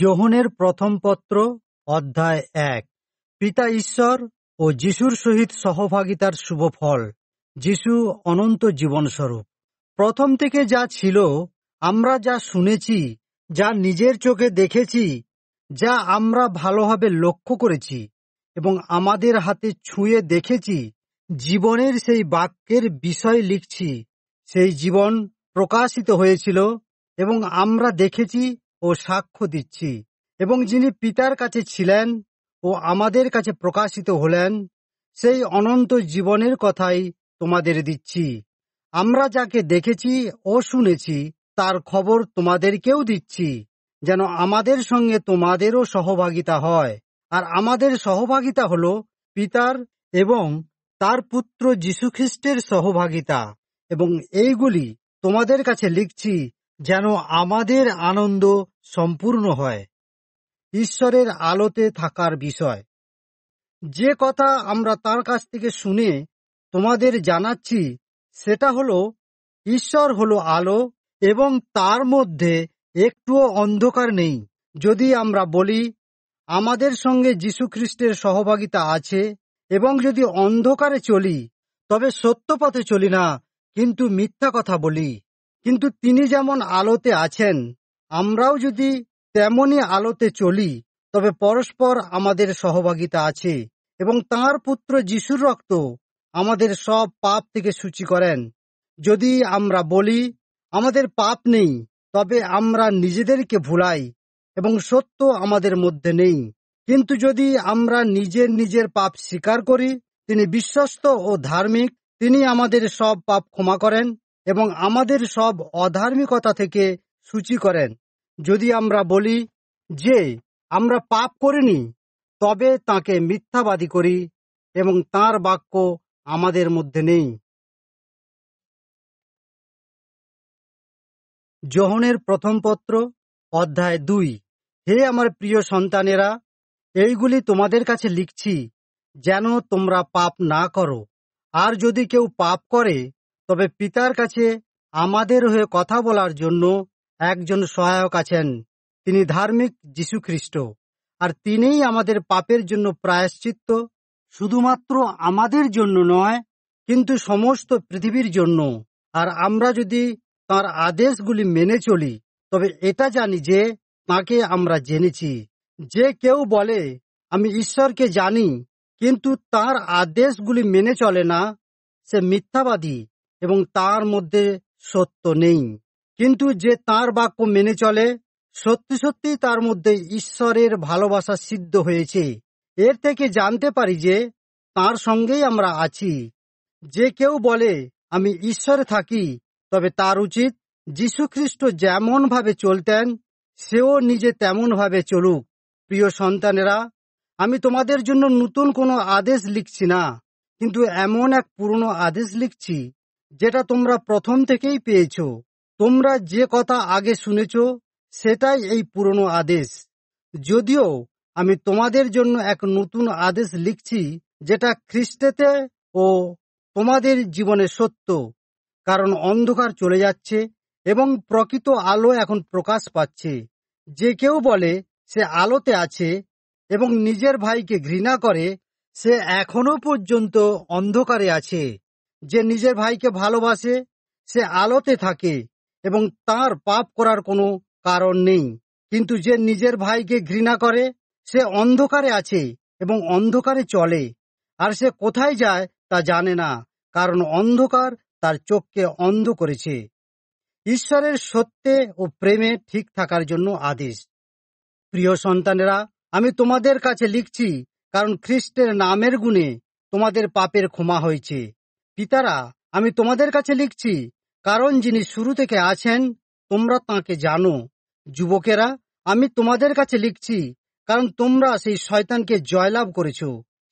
যোহনের প্রথম পত্র অধ্যায় এক পিতা ঈশ্বর ও যিশুর সহিত সহভাগিতার শুভ ফল যিশু অনন্ত জীবনস্বরূপ প্রথম থেকে যা ছিল আমরা যা শুনেছি যা নিজের চোখে দেখেছি যা আমরা ভালোভাবে লক্ষ্য করেছি এবং আমাদের হাতে ছুঁয়ে দেখেছি জীবনের সেই বাক্যের বিষয় লিখছি সেই জীবন প্রকাশিত হয়েছিল এবং আমরা দেখেছি ও সাক্ষ্য দিচ্ছি এবং যিনি পিতার কাছে ছিলেন ও আমাদের কাছে প্রকাশিত হলেন সেই অনন্ত জীবনের কথাই তোমাদের দিচ্ছি আমরা যাকে দেখেছি ও শুনেছি তার খবর তোমাদেরকেও দিচ্ছি যেন আমাদের সঙ্গে তোমাদেরও সহভাগিতা হয় আর আমাদের সহভাগিতা হল পিতার এবং তার পুত্র যীশুখ্রিস্টের সহভাগিতা এবং এইগুলি তোমাদের কাছে লিখছি যেন আমাদের আনন্দ সম্পূর্ণ হয় ঈশ্বরের আলোতে থাকার বিষয় যে কথা আমরা তার কাছ থেকে শুনে তোমাদের জানাচ্ছি সেটা হলো ঈশ্বর হলো আলো এবং তার মধ্যে একটুও অন্ধকার নেই যদি আমরা বলি আমাদের সঙ্গে যীশুখ্রিস্টের সহভাগিতা আছে এবং যদি অন্ধকারে চলি তবে সত্য পথে চলি না কিন্তু মিথ্যা কথা বলি কিন্তু তিনি যেমন আলোতে আছেন আমরাও যদি তেমনই আলোতে চলি তবে পরস্পর আমাদের সহভাগিতা আছে এবং তাঁর পুত্র যিশুর রক্ত আমাদের সব পাপ থেকে সূচি করেন যদি আমরা বলি আমাদের পাপ নেই তবে আমরা নিজেদেরকে ভুলাই এবং সত্য আমাদের মধ্যে নেই কিন্তু যদি আমরা নিজের নিজের পাপ স্বীকার করি তিনি বিশ্বস্ত ও ধার্মিক তিনি আমাদের সব পাপ ক্ষমা করেন এবং আমাদের সব অধার্মিকতা থেকে সূচি করেন যদি আমরা বলি যে আমরা পাপ করিনি তবে তাকে মিথ্যাবাদী করি এবং তার বাক্য আমাদের মধ্যে নেই জোহনের প্রথম পত্র অধ্যায় দুই হে আমার প্রিয় সন্তানেরা এইগুলি তোমাদের কাছে লিখছি যেন তোমরা পাপ না করো আর যদি কেউ পাপ করে তবে পিতার কাছে আমাদের হয়ে কথা বলার জন্য একজন সহায়ক আছেন তিনি ধার্মিক খ্রিস্ট আর তিনিই আমাদের পাপের জন্য প্রায়শ্চিত্ত শুধুমাত্র আমাদের জন্য নয় কিন্তু সমস্ত পৃথিবীর জন্য আর আমরা যদি তার আদেশগুলি মেনে চলি তবে এটা জানি যে তাকে আমরা জেনেছি যে কেউ বলে আমি ঈশ্বরকে জানি কিন্তু তার আদেশগুলি মেনে চলে না সে মিথ্যাবাদী এবং তার মধ্যে সত্য নেই কিন্তু যে তার বাক্য মেনে চলে সত্যি সত্যি তার মধ্যে ঈশ্বরের ভালোবাসা সিদ্ধ হয়েছে এর থেকে জানতে পারি যে তার সঙ্গেই আমরা আছি যে কেউ বলে আমি ঈশ্বরে থাকি তবে তার উচিত যীশুখ্রিস্ট যেমনভাবে চলতেন সেও নিজে তেমনভাবে চলুক প্রিয় সন্তানেরা আমি তোমাদের জন্য নতুন কোনো আদেশ লিখছি না কিন্তু এমন এক পুরনো আদেশ লিখছি যেটা তোমরা প্রথম থেকেই পেয়েছ তোমরা যে কথা আগে শুনেছ সেটাই এই পুরনো আদেশ যদিও আমি তোমাদের জন্য এক নতুন আদেশ লিখছি যেটা খ্রিস্টেতে ও তোমাদের জীবনে সত্য কারণ অন্ধকার চলে যাচ্ছে এবং প্রকৃত আলো এখন প্রকাশ পাচ্ছে যে কেউ বলে সে আলোতে আছে এবং নিজের ভাইকে ঘৃণা করে সে এখনো পর্যন্ত অন্ধকারে আছে যে নিজের ভাইকে ভালোবাসে সে আলোতে থাকে এবং তার পাপ করার কোনো কারণ নেই কিন্তু যে নিজের ভাইকে ঘৃণা করে সে অন্ধকারে আছে এবং অন্ধকারে চলে আর সে কোথায় যায় তা জানে না কারণ অন্ধকার তার চোখকে অন্ধ করেছে ঈশ্বরের সত্যে ও প্রেমে ঠিক থাকার জন্য আদেশ প্রিয় সন্তানেরা আমি তোমাদের কাছে লিখছি কারণ খ্রিস্টের নামের গুণে তোমাদের পাপের ক্ষমা হয়েছে পিতারা আমি তোমাদের কাছে লিখছি কারণ যিনি শুরু থেকে আছেন তোমরা তাকে জানো যুবকেরা আমি তোমাদের কাছে লিখছি কারণ তোমরা সেই শয়তানকে জয়লাভ করেছ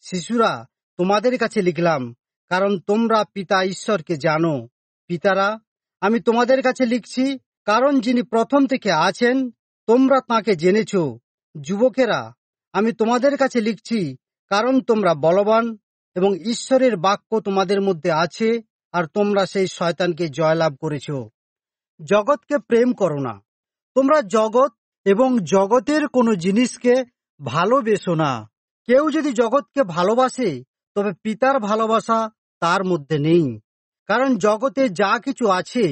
শিশুরা তোমাদের কাছে লিখলাম কারণ তোমরা পিতা ঈশ্বরকে জানো পিতারা আমি তোমাদের কাছে লিখছি কারণ যিনি প্রথম থেকে আছেন তোমরা তাকে জেনেছ যুবকেরা আমি তোমাদের কাছে লিখছি কারণ তোমরা বলবান এবং ঈশ্বরের বাক্য তোমাদের মধ্যে আছে আর তোমরা সেই শয়তানকে জয়লাভ করেছ জগৎকে প্রেম করো না তোমরা জগৎ এবং জগতের কোনো জিনিসকে ভালোবেসো না কেউ যদি জগৎকে ভালোবাসে তবে পিতার ভালোবাসা তার মধ্যে নেই কারণ জগতে যা কিছু আছে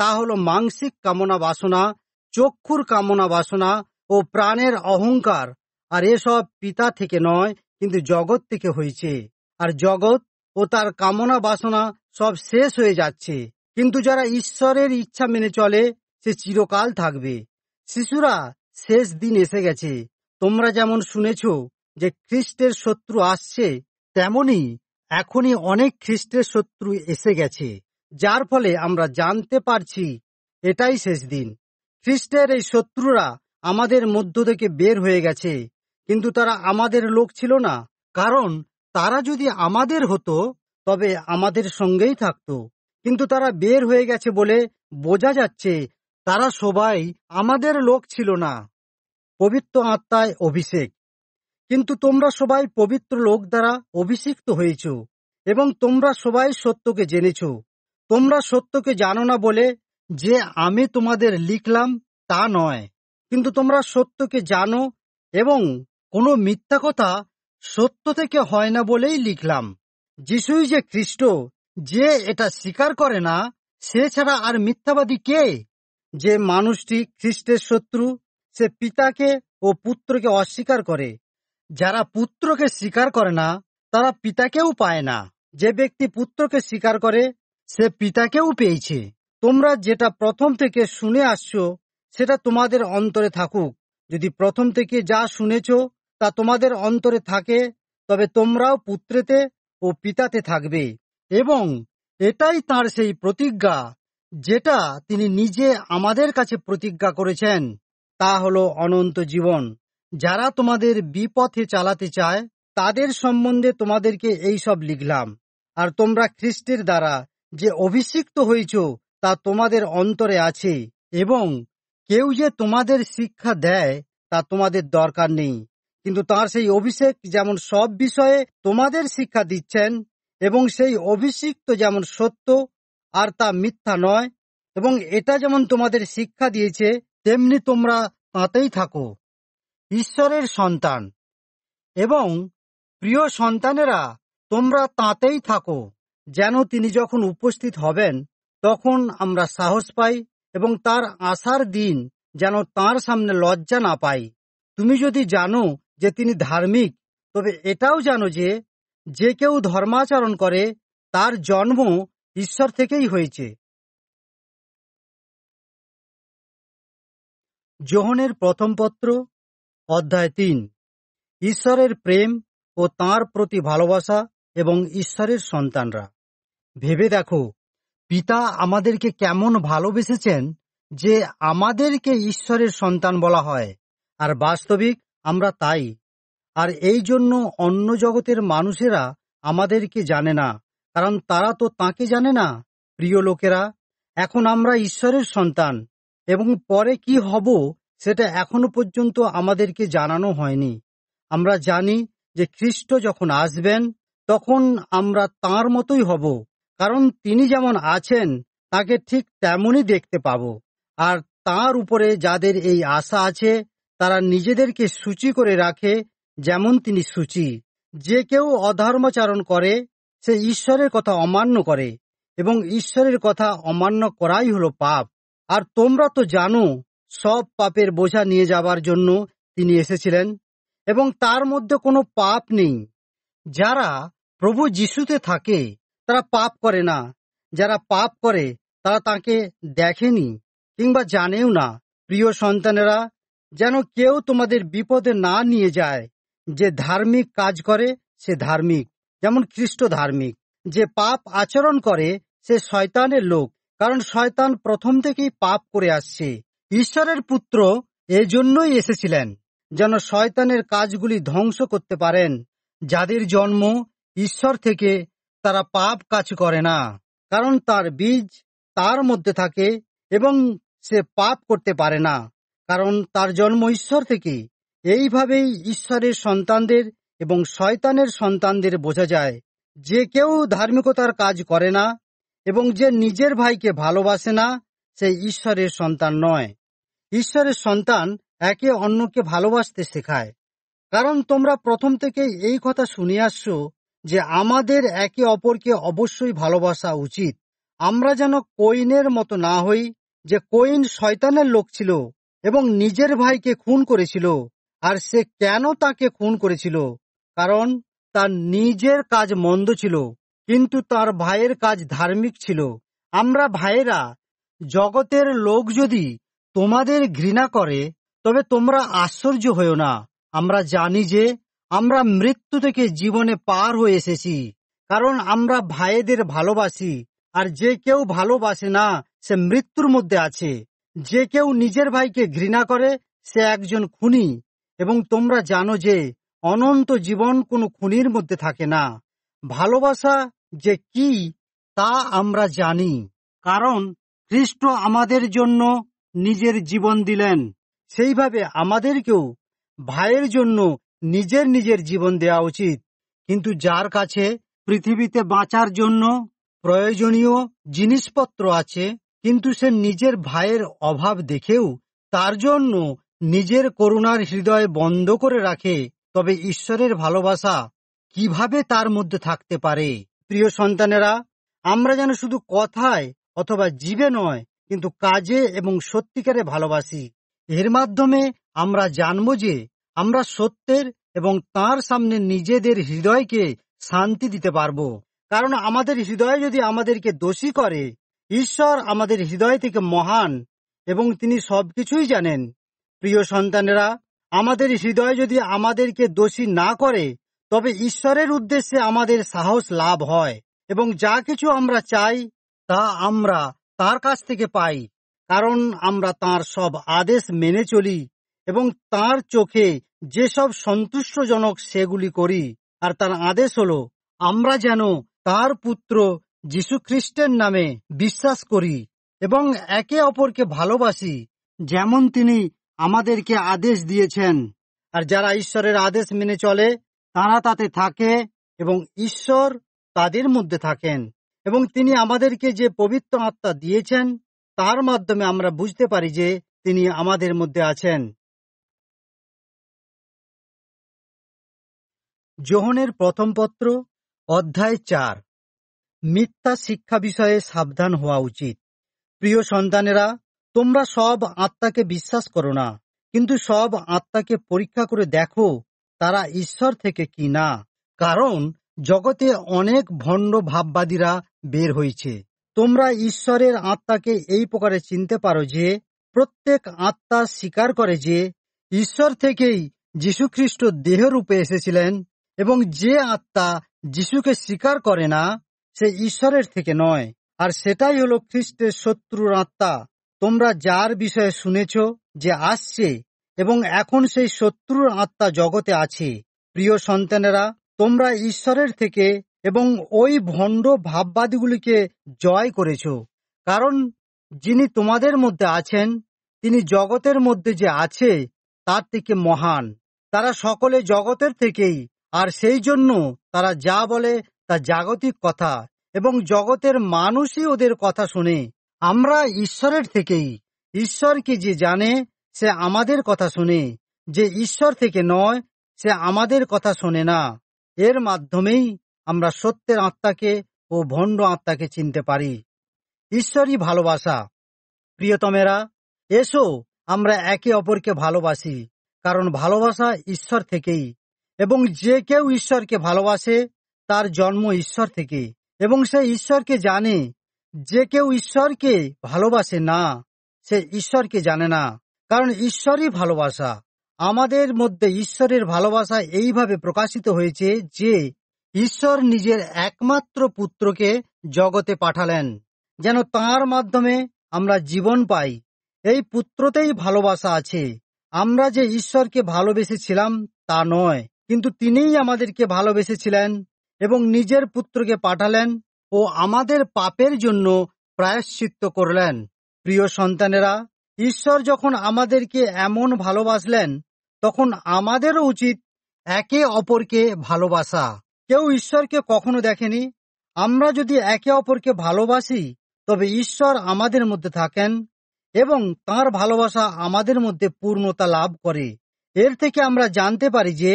তা হল মানসিক কামনা বাসনা চক্ষুর কামনা বাসনা ও প্রাণের অহংকার আর এসব পিতা থেকে নয় কিন্তু জগৎ থেকে হয়েছে আর জগৎ ও তার কামনা বাসনা সব শেষ হয়ে যাচ্ছে কিন্তু যারা ঈশ্বরের ইচ্ছা মেনে চলে সে চিরকাল থাকবে শিশুরা শেষ দিন এসে গেছে তোমরা যেমন শুনেছ যে খ্রিস্টের শত্রু আসছে তেমনি এখনই অনেক খ্রিস্টের শত্রু এসে গেছে যার ফলে আমরা জানতে পারছি এটাই শেষ দিন খ্রিস্টের এই শত্রুরা আমাদের মধ্য থেকে বের হয়ে গেছে কিন্তু তারা আমাদের লোক ছিল না কারণ তারা যদি আমাদের হতো তবে আমাদের সঙ্গেই থাকত কিন্তু তারা বের হয়ে গেছে বলে বোঝা যাচ্ছে তারা সবাই আমাদের লোক ছিল না পবিত্র আত্মায় অভিষেক কিন্তু তোমরা সবাই পবিত্র লোক দ্বারা অভিষিক্ত হয়েছ এবং তোমরা সবাই সত্যকে জেনেছ তোমরা সত্যকে জানো না বলে যে আমি তোমাদের লিখলাম তা নয় কিন্তু তোমরা সত্যকে জানো এবং কোনো মিথ্যা কথা সত্য থেকে হয় না বলেই লিখলাম যিশুই যে খ্রিস্ট যে এটা স্বীকার করে না সে ছাড়া আর মিথ্যাবাদী কে যে মানুষটি খ্রিস্টের শত্রু সে পিতাকে ও পুত্রকে অস্বীকার করে যারা পুত্রকে স্বীকার করে না তারা পিতাকেও পায় না যে ব্যক্তি পুত্রকে স্বীকার করে সে পিতাকেও পেয়েছে তোমরা যেটা প্রথম থেকে শুনে আসছো সেটা তোমাদের অন্তরে থাকুক যদি প্রথম থেকে যা শুনেছ তা তোমাদের অন্তরে থাকে তবে তোমরাও পুত্রেতে ও পিতাতে থাকবে এবং এটাই তার সেই প্রতিজ্ঞা যেটা তিনি নিজে আমাদের কাছে প্রতিজ্ঞা করেছেন তা হল অনন্ত জীবন যারা তোমাদের বিপথে চালাতে চায় তাদের সম্বন্ধে তোমাদেরকে এই সব লিখলাম আর তোমরা খ্রিস্টের দ্বারা যে অভিষিক্ত হয়েছ তা তোমাদের অন্তরে আছে এবং কেউ যে তোমাদের শিক্ষা দেয় তা তোমাদের দরকার নেই কিন্তু তার সেই অভিষেক যেমন সব বিষয়ে তোমাদের শিক্ষা দিচ্ছেন এবং সেই অভিষিক্ত যেমন সত্য আর তা মিথ্যা নয় এবং এটা যেমন তোমাদের শিক্ষা দিয়েছে তেমনি তোমরা তাঁতেই থাকো ঈশ্বরের সন্তান এবং প্রিয় সন্তানেরা তোমরা তাঁতেই থাকো যেন তিনি যখন উপস্থিত হবেন তখন আমরা সাহস পাই এবং তার আসার দিন যেন তার সামনে লজ্জা না পাই তুমি যদি জানো যে তিনি ধার্মিক তবে এটাও জানো যে যে কেউ ধর্মাচরণ করে তার জন্ম ঈশ্বর থেকেই হয়েছে জোহনের প্রথম পত্র অধ্যায় তিন ঈশ্বরের প্রেম ও তার প্রতি ভালোবাসা এবং ঈশ্বরের সন্তানরা ভেবে দেখো পিতা আমাদেরকে কেমন ভালোবেসেছেন যে আমাদেরকে ঈশ্বরের সন্তান বলা হয় আর বাস্তবিক আমরা তাই আর এই জন্য অন্য জগতের মানুষেরা আমাদেরকে জানে না কারণ তারা তো তাকে জানে না প্রিয় লোকেরা এখন আমরা ঈশ্বরের সন্তান এবং পরে কি হব সেটা এখনো পর্যন্ত আমাদেরকে জানানো হয়নি আমরা জানি যে খ্রিস্ট যখন আসবেন তখন আমরা তার মতোই হব কারণ তিনি যেমন আছেন তাকে ঠিক তেমনই দেখতে পাব আর তার উপরে যাদের এই আশা আছে তারা নিজেদেরকে সূচি করে রাখে যেমন তিনি সূচি যে কেউ অধর্মচারণ করে সে ঈশ্বরের কথা অমান্য করে এবং ঈশ্বরের কথা অমান্য করাই হলো পাপ আর তোমরা তো জানো সব পাপের বোঝা নিয়ে যাবার জন্য তিনি এসেছিলেন এবং তার মধ্যে কোনো পাপ নেই যারা প্রভু যিশুতে থাকে তারা পাপ করে না যারা পাপ করে তারা তাকে দেখেনি কিংবা জানেও না প্রিয় সন্তানেরা যেন কেউ তোমাদের বিপদে না নিয়ে যায় যে ধার্মিক কাজ করে সে ধার্মিক যেমন খ্রিস্ট ধার্মিক যে পাপ আচরণ করে সে শয়তানের লোক কারণ শয়তান প্রথম থেকেই পাপ করে আসছে ঈশ্বরের পুত্র এজন্যই এসেছিলেন যেন শয়তানের কাজগুলি ধ্বংস করতে পারেন যাদের জন্ম ঈশ্বর থেকে তারা পাপ কাজ করে না কারণ তার বীজ তার মধ্যে থাকে এবং সে পাপ করতে পারে না কারণ তার জন্ম ঈশ্বর থেকে এইভাবেই ঈশ্বরের সন্তানদের এবং শয়তানের সন্তানদের বোঝা যায় যে কেউ ধার্মিকতার কাজ করে না এবং যে নিজের ভাইকে ভালোবাসে না সে ঈশ্বরের সন্তান নয় ঈশ্বরের সন্তান একে অন্যকে ভালোবাসতে শেখায় কারণ তোমরা প্রথম থেকেই এই কথা শুনে আসছো যে আমাদের একে অপরকে অবশ্যই ভালোবাসা উচিত আমরা যেন কোইনের মতো না হই যে কোইন শয়তানের লোক ছিল এবং নিজের ভাইকে খুন করেছিল আর সে কেন তাকে খুন করেছিল কারণ তার নিজের কাজ মন্দ ছিল কিন্তু তার ভাইয়ের কাজ ধার্মিক ছিল আমরা ভাইয়েরা জগতের লোক যদি তোমাদের ঘৃণা করে তবে তোমরা আশ্চর্য হও না আমরা জানি যে আমরা মৃত্যু থেকে জীবনে পার হয়ে এসেছি কারণ আমরা ভাইদের ভালোবাসি আর যে কেউ ভালোবাসে না সে মৃত্যুর মধ্যে আছে যে কেউ নিজের ভাইকে ঘৃণা করে সে একজন খুনি এবং তোমরা জানো যে অনন্ত জীবন কোনো খুনির মধ্যে থাকে না ভালোবাসা যে কি তা আমরা জানি কারণ খ্রিস্ট আমাদের জন্য নিজের জীবন দিলেন সেইভাবে আমাদেরকেও ভাইয়ের জন্য নিজের নিজের জীবন দেওয়া উচিত কিন্তু যার কাছে পৃথিবীতে বাঁচার জন্য প্রয়োজনীয় জিনিসপত্র আছে কিন্তু সে নিজের ভাইয়ের অভাব দেখেও তার জন্য নিজের করুণার হৃদয় বন্ধ করে রাখে তবে ঈশ্বরের ভালোবাসা কিভাবে তার মধ্যে থাকতে পারে প্রিয় সন্তানেরা আমরা যেন শুধু কথায় অথবা জীবে নয় কিন্তু কাজে এবং সত্যিকারে ভালোবাসি এর মাধ্যমে আমরা জানব যে আমরা সত্যের এবং তার সামনে নিজেদের হৃদয়কে শান্তি দিতে পারব কারণ আমাদের হৃদয় যদি আমাদেরকে দোষী করে ঈশ্বর আমাদের হৃদয় থেকে মহান এবং তিনি সবকিছুই জানেন প্রিয় সন্তানেরা আমাদের হৃদয় যদি আমাদেরকে দোষী না করে তবে ঈশ্বরের উদ্দেশ্যে আমাদের সাহস লাভ হয় এবং যা কিছু আমরা চাই তা আমরা তার কাছ থেকে পাই কারণ আমরা তার সব আদেশ মেনে চলি এবং তার চোখে যেসব সন্তুষ্টজনক সেগুলি করি আর তার আদেশ হল আমরা যেন তার পুত্র যীশু খ্রিস্টের নামে বিশ্বাস করি এবং একে অপরকে ভালোবাসি যেমন তিনি আমাদেরকে আদেশ দিয়েছেন আর যারা ঈশ্বরের আদেশ মেনে চলে তারা তাতে থাকে এবং ঈশ্বর তাদের মধ্যে থাকেন এবং তিনি আমাদেরকে যে পবিত্র আত্মা দিয়েছেন তার মাধ্যমে আমরা বুঝতে পারি যে তিনি আমাদের মধ্যে আছেন জোহনের প্রথম পত্র অধ্যায় চার মিথ্যা শিক্ষা বিষয়ে সাবধান হওয়া উচিত প্রিয় সন্তানেরা তোমরা সব আত্মাকে বিশ্বাস করো না কিন্তু সব আত্মাকে পরীক্ষা করে দেখো তারা ঈশ্বর থেকে কি না কারণ জগতে অনেক ভণ্ড ভাববাদীরা বের হয়েছে তোমরা ঈশ্বরের আত্মাকে এই প্রকারে চিনতে পারো যে প্রত্যেক আত্মা স্বীকার করে যে ঈশ্বর থেকেই যীশুখ্রিস্ট দেহরূপে এসেছিলেন এবং যে আত্মা যীশুকে স্বীকার করে না সে ঈশ্বরের থেকে নয় আর সেটাই হলো খ্রিস্টের শত্রুর আত্মা তোমরা যার বিষয়ে শুনেছ যে আসছে এবং এখন সেই শত্রুর আত্মা জগতে আছে প্রিয় সন্তানেরা তোমরা ঈশ্বরের থেকে এবং ওই ভণ্ড ভাববাদীগুলিকে জয় করেছ কারণ যিনি তোমাদের মধ্যে আছেন তিনি জগতের মধ্যে যে আছে তার থেকে মহান তারা সকলে জগতের থেকেই আর সেই জন্য তারা যা বলে তা জাগতিক কথা এবং জগতের মানুষই ওদের কথা শুনে আমরা ঈশ্বরের থেকেই ঈশ্বরকে যে জানে সে আমাদের কথা শুনে যে ঈশ্বর থেকে নয় সে আমাদের কথা শোনে না এর মাধ্যমেই আমরা সত্যের আত্মাকে ও ভণ্ড আত্মাকে চিনতে পারি ঈশ্বরই ভালোবাসা প্রিয়তমেরা এসো আমরা একে অপরকে ভালোবাসি কারণ ভালোবাসা ঈশ্বর থেকেই এবং যে কেউ ঈশ্বরকে ভালোবাসে তার জন্ম ঈশ্বর থেকে এবং সে ঈশ্বরকে জানে যে কেউ ঈশ্বরকে ভালোবাসে না সে ঈশ্বরকে জানে না কারণ ঈশ্বরই ভালোবাসা আমাদের মধ্যে ঈশ্বরের ভালোবাসা এইভাবে প্রকাশিত হয়েছে যে ঈশ্বর নিজের একমাত্র পুত্রকে জগতে পাঠালেন যেন তাঁর মাধ্যমে আমরা জীবন পাই এই পুত্রতেই ভালোবাসা আছে আমরা যে ঈশ্বরকে ভালোবেসেছিলাম তা নয় কিন্তু তিনিই আমাদেরকে ভালোবেসেছিলেন এবং নিজের পুত্রকে পাঠালেন ও আমাদের পাপের জন্য প্রায়শ্চিত্ত করলেন প্রিয় সন্তানেরা ঈশ্বর যখন আমাদেরকে এমন ভালোবাসলেন তখন আমাদেরও উচিত একে অপরকে ভালোবাসা কেউ ঈশ্বরকে কখনো দেখেনি আমরা যদি একে অপরকে ভালোবাসি তবে ঈশ্বর আমাদের মধ্যে থাকেন এবং তার ভালোবাসা আমাদের মধ্যে পূর্ণতা লাভ করে এর থেকে আমরা জানতে পারি যে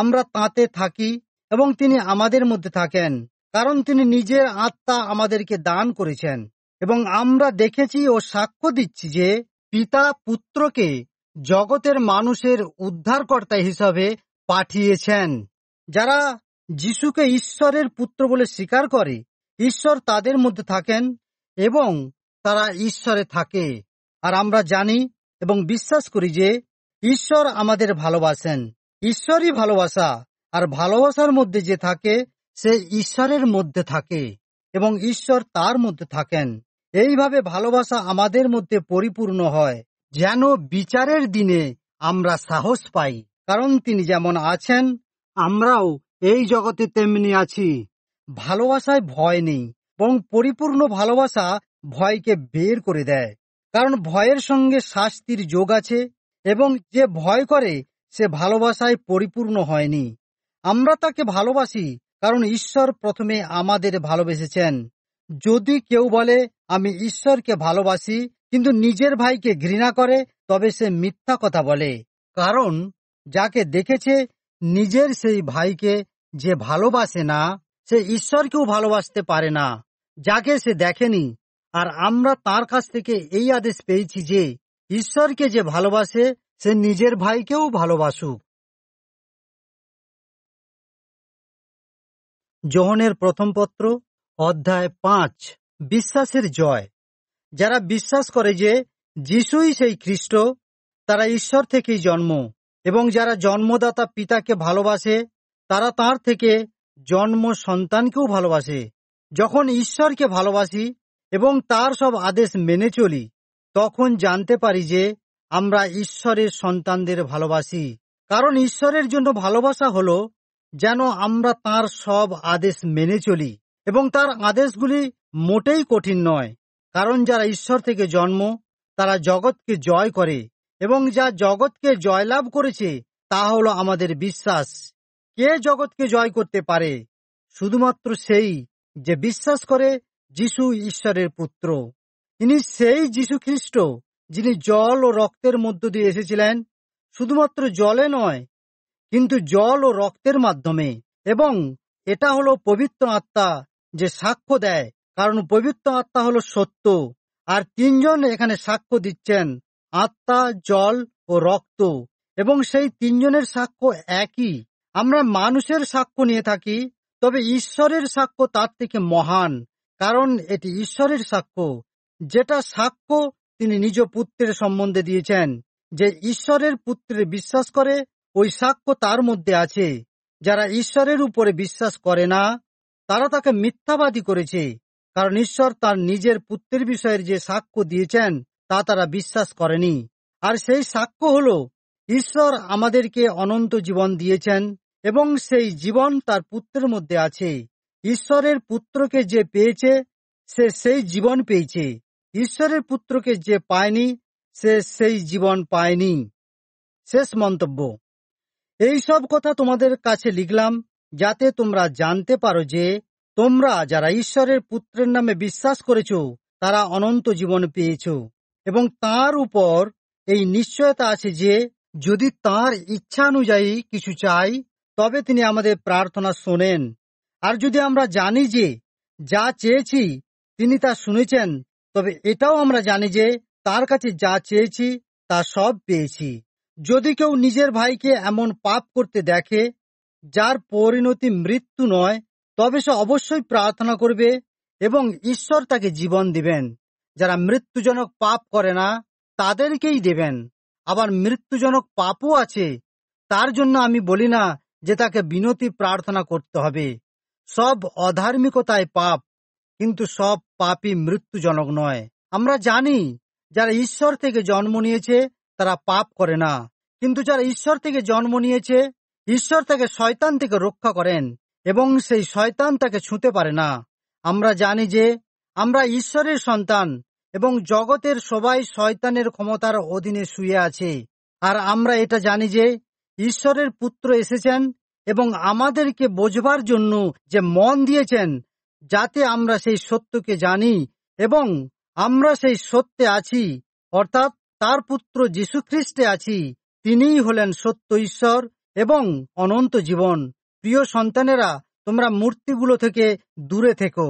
আমরা তাঁতে থাকি এবং তিনি আমাদের মধ্যে থাকেন কারণ তিনি নিজের আত্মা আমাদেরকে দান করেছেন এবং আমরা দেখেছি ও সাক্ষ্য দিচ্ছি যে পিতা পুত্রকে জগতের মানুষের উদ্ধারকর্তা হিসাবে পাঠিয়েছেন যারা যিশুকে ঈশ্বরের পুত্র বলে স্বীকার করে ঈশ্বর তাদের মধ্যে থাকেন এবং তারা ঈশ্বরে থাকে আর আমরা জানি এবং বিশ্বাস করি যে ঈশ্বর আমাদের ভালোবাসেন ঈশ্বরই ভালোবাসা আর ভালোবাসার মধ্যে যে থাকে সে ঈশ্বরের মধ্যে থাকে এবং ঈশ্বর তার মধ্যে থাকেন এইভাবে ভালোবাসা আমাদের মধ্যে পরিপূর্ণ হয় যেন বিচারের দিনে আমরা সাহস পাই কারণ তিনি যেমন আছেন আমরাও এই জগতে তেমনি আছি ভালোবাসায় ভয় নেই এবং পরিপূর্ণ ভালোবাসা ভয়কে বের করে দেয় কারণ ভয়ের সঙ্গে শাস্তির যোগ আছে এবং যে ভয় করে সে ভালোবাসায় পরিপূর্ণ হয়নি আমরা তাকে ভালোবাসি কারণ ঈশ্বর প্রথমে আমাদের ভালোবেসেছেন যদি কেউ বলে আমি ঈশ্বরকে ভালোবাসি কিন্তু নিজের ভাইকে ঘৃণা করে তবে সে মিথ্যা কথা বলে কারণ যাকে দেখেছে নিজের সেই ভাইকে যে ভালোবাসে না সে ঈশ্বরকেও ভালোবাসতে পারে না যাকে সে দেখেনি আর আমরা তার কাছ থেকে এই আদেশ পেয়েছি যে ঈশ্বরকে যে ভালোবাসে সে নিজের ভাইকেও ভালোবাসুক জহনের প্রথম পত্র অধ্যায় পাঁচ বিশ্বাসের জয় যারা বিশ্বাস করে যে যিশুই সেই খ্রিস্ট তারা ঈশ্বর থেকেই জন্ম এবং যারা জন্মদাতা পিতাকে ভালোবাসে তারা তার থেকে জন্ম সন্তানকেও ভালোবাসে যখন ঈশ্বরকে ভালোবাসি এবং তার সব আদেশ মেনে চলি তখন জানতে পারি যে আমরা ঈশ্বরের সন্তানদের ভালোবাসি কারণ ঈশ্বরের জন্য ভালোবাসা হলো যেন আমরা তার সব আদেশ মেনে চলি এবং তার আদেশগুলি মোটেই কঠিন নয় কারণ যারা ঈশ্বর থেকে জন্ম তারা জগৎকে জয় করে এবং যা জগৎকে জয়লাভ করেছে তা হল আমাদের বিশ্বাস কে জগৎকে জয় করতে পারে শুধুমাত্র সেই যে বিশ্বাস করে যিশু ঈশ্বরের পুত্র তিনি সেই যিশু খ্রিস্ট যিনি জল ও রক্তের মধ্য দিয়ে এসেছিলেন শুধুমাত্র জলে নয় কিন্তু জল ও রক্তের মাধ্যমে এবং এটা হলো পবিত্র আত্মা যে সাক্ষ্য দেয় কারণ পবিত্র আত্মা হলো সত্য আর তিনজন এখানে সাক্ষ্য দিচ্ছেন আত্মা জল ও রক্ত এবং সেই তিনজনের সাক্ষ্য একই আমরা মানুষের সাক্ষ্য নিয়ে থাকি তবে ঈশ্বরের সাক্ষ্য তার থেকে মহান কারণ এটি ঈশ্বরের সাক্ষ্য যেটা সাক্ষ্য তিনি নিজ পুত্রের সম্বন্ধে দিয়েছেন যে ঈশ্বরের পুত্রে বিশ্বাস করে ওই সাক্ষ্য তার মধ্যে আছে যারা ঈশ্বরের উপরে বিশ্বাস করে না তারা তাকে মিথ্যাবাদী করেছে কারণ ঈশ্বর তার নিজের পুত্রের বিষয়ের যে সাক্ষ্য দিয়েছেন তা তারা বিশ্বাস করেনি আর সেই সাক্ষ্য হল ঈশ্বর আমাদেরকে অনন্ত জীবন দিয়েছেন এবং সেই জীবন তার পুত্রের মধ্যে আছে ঈশ্বরের পুত্রকে যে পেয়েছে সে সেই জীবন পেয়েছে ঈশ্বরের পুত্রকে যে পায়নি সে সেই জীবন পায়নি শেষ মন্তব্য এই সব কথা তোমাদের কাছে লিখলাম যাতে তোমরা জানতে পারো যে তোমরা যারা ঈশ্বরের পুত্রের নামে বিশ্বাস করেছ তারা অনন্ত জীবন পেয়েছ এবং তার উপর এই নিশ্চয়তা আছে যে যদি তার ইচ্ছানুযায়ী কিছু চাই তবে তিনি আমাদের প্রার্থনা শোনেন আর যদি আমরা জানি যে যা চেয়েছি তিনি তা শুনেছেন তবে এটাও আমরা জানি যে তার কাছে যা চেয়েছি তা সব পেয়েছি যদি কেউ নিজের ভাইকে এমন পাপ করতে দেখে যার পরিণতি মৃত্যু নয় তবে সে অবশ্যই প্রার্থনা করবে এবং ঈশ্বর তাকে জীবন দিবেন যারা মৃত্যুজনক পাপ করে না তাদেরকেই দেবেন আবার মৃত্যুজনক পাপও আছে তার জন্য আমি বলি না যে তাকে বিনতি প্রার্থনা করতে হবে সব অধার্মিকতায় পাপ কিন্তু সব পাপই মৃত্যুজনক নয় আমরা জানি যারা ঈশ্বর থেকে জন্ম নিয়েছে তারা পাপ করে না কিন্তু যারা ঈশ্বর থেকে জন্ম নিয়েছে ঈশ্বর তাকে শয়তান থেকে রক্ষা করেন এবং সেই শয়তান তাকে ছুঁতে পারে না আমরা জানি যে আমরা ঈশ্বরের সন্তান এবং জগতের সবাই শয়তানের ক্ষমতার অধীনে শুয়ে আছে আর আমরা এটা জানি যে ঈশ্বরের পুত্র এসেছেন এবং আমাদেরকে বোঝবার জন্য যে মন দিয়েছেন যাতে আমরা সেই সত্যকে জানি এবং আমরা সেই সত্যে আছি অর্থাৎ তার পুত্র যীশু খ্রিস্টে আছি তিনিই হলেন সত্য ঈশ্বর এবং অনন্ত জীবন প্রিয় সন্তানেরা তোমরা মূর্তিগুলো থেকে দূরে থেকো